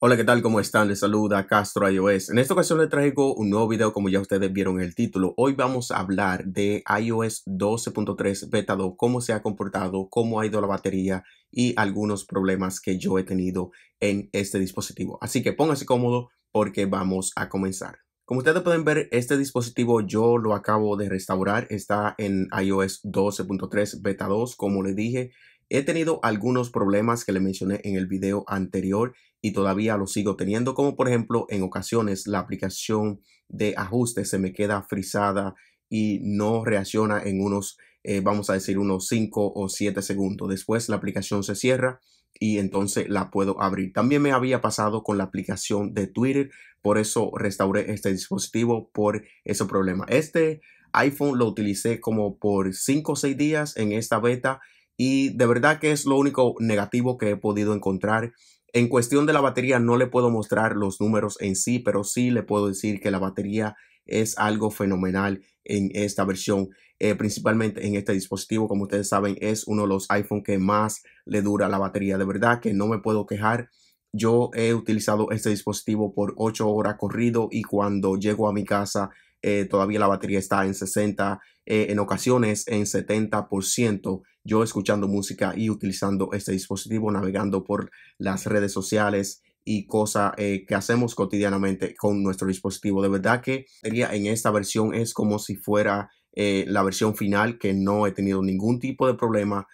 Hola, ¿qué tal? ¿Cómo están? Les saluda Castro iOS. En esta ocasión les traigo un nuevo video como ya ustedes vieron en el título. Hoy vamos a hablar de iOS 12.3 Beta 2, cómo se ha comportado, cómo ha ido la batería y algunos problemas que yo he tenido en este dispositivo. Así que pónganse cómodo porque vamos a comenzar. Como ustedes pueden ver, este dispositivo yo lo acabo de restaurar. Está en iOS 12.3 Beta 2, como les dije. He tenido algunos problemas que le mencioné en el video anterior y todavía lo sigo teniendo, como por ejemplo en ocasiones la aplicación de ajuste se me queda frisada y no reacciona en unos, eh, vamos a decir, unos 5 o 7 segundos. Después la aplicación se cierra y entonces la puedo abrir. También me había pasado con la aplicación de Twitter, por eso restauré este dispositivo por ese problema. Este iPhone lo utilicé como por 5 o 6 días en esta beta y de verdad que es lo único negativo que he podido encontrar en cuestión de la batería, no le puedo mostrar los números en sí, pero sí le puedo decir que la batería es algo fenomenal en esta versión, eh, principalmente en este dispositivo. Como ustedes saben, es uno de los iPhone que más le dura la batería. De verdad que no me puedo quejar. Yo he utilizado este dispositivo por 8 horas corrido y cuando llego a mi casa eh, todavía la batería está en 60, eh, en ocasiones en 70%. Yo escuchando música y utilizando este dispositivo, navegando por las redes sociales y cosas eh, que hacemos cotidianamente con nuestro dispositivo. De verdad que en esta versión es como si fuera la versión final que no he tenido ningún tipo de problema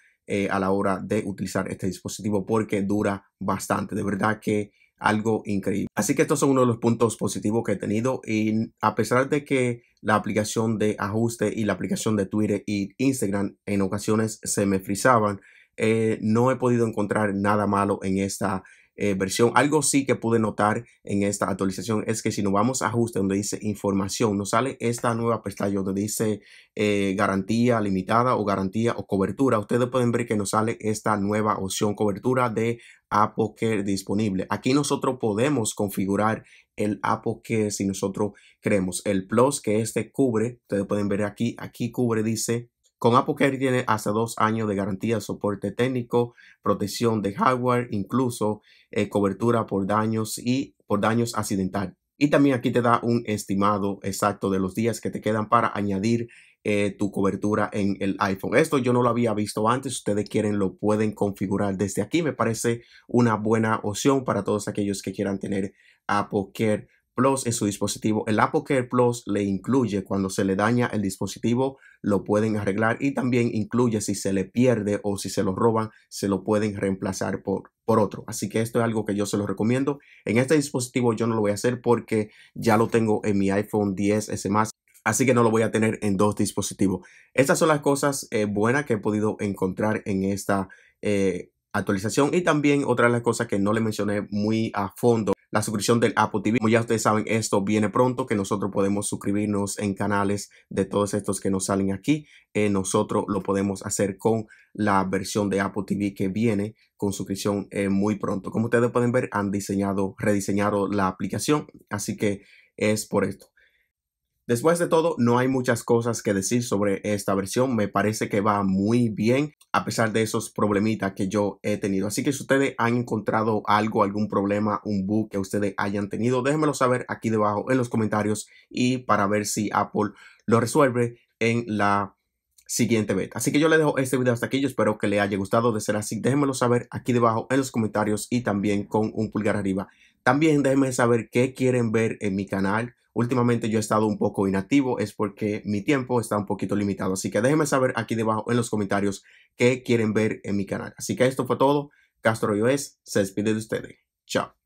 a la hora de utilizar este dispositivo porque dura bastante. De verdad que algo increíble. Así que estos son uno de los puntos positivos que he tenido y a pesar de que la aplicación de ajuste y la aplicación de Twitter y Instagram en ocasiones se me frizaban, eh, no he podido encontrar nada malo en esta eh, versión. Algo sí que pude notar en esta actualización es que si nos vamos a ajuste donde dice información, nos sale esta nueva pestaña donde dice eh, garantía limitada o garantía o cobertura. Ustedes pueden ver que nos sale esta nueva opción cobertura de Apple Care disponible. Aquí nosotros podemos configurar el Apple que si nosotros queremos. El Plus que este cubre, ustedes pueden ver aquí, aquí cubre dice con AppleCare tiene hasta dos años de garantía, soporte técnico, protección de hardware, incluso eh, cobertura por daños y por daños accidental. Y también aquí te da un estimado exacto de los días que te quedan para añadir eh, tu cobertura en el iPhone. Esto yo no lo había visto antes. Ustedes quieren, lo pueden configurar desde aquí. Me parece una buena opción para todos aquellos que quieran tener Apple Plus en su dispositivo. El Apple Plus le incluye cuando se le daña el dispositivo, lo pueden arreglar y también incluye si se le pierde o si se lo roban, se lo pueden reemplazar por, por otro. Así que esto es algo que yo se lo recomiendo. En este dispositivo yo no lo voy a hacer porque ya lo tengo en mi iPhone 10 S más. Así que no lo voy a tener en dos dispositivos. Estas son las cosas eh, buenas que he podido encontrar en esta eh, actualización y también otra de las cosas que no le mencioné muy a fondo la suscripción del Apple TV. Como ya ustedes saben, esto viene pronto, que nosotros podemos suscribirnos en canales de todos estos que nos salen aquí. Eh, nosotros lo podemos hacer con la versión de Apple TV que viene con suscripción eh, muy pronto. Como ustedes pueden ver, han diseñado, rediseñado la aplicación, así que es por esto. Después de todo, no hay muchas cosas que decir sobre esta versión. Me parece que va muy bien a pesar de esos problemitas que yo he tenido. Así que si ustedes han encontrado algo, algún problema, un bug que ustedes hayan tenido, déjenmelo saber aquí debajo en los comentarios y para ver si Apple lo resuelve en la siguiente beta. Así que yo le dejo este video hasta aquí. Yo espero que le haya gustado. De ser así, déjenmelo saber aquí debajo en los comentarios y también con un pulgar arriba. También déjenme saber qué quieren ver en mi canal últimamente yo he estado un poco inactivo, es porque mi tiempo está un poquito limitado. Así que déjenme saber aquí debajo en los comentarios qué quieren ver en mi canal. Así que esto fue todo. Castro iOS se despide de ustedes. Chao.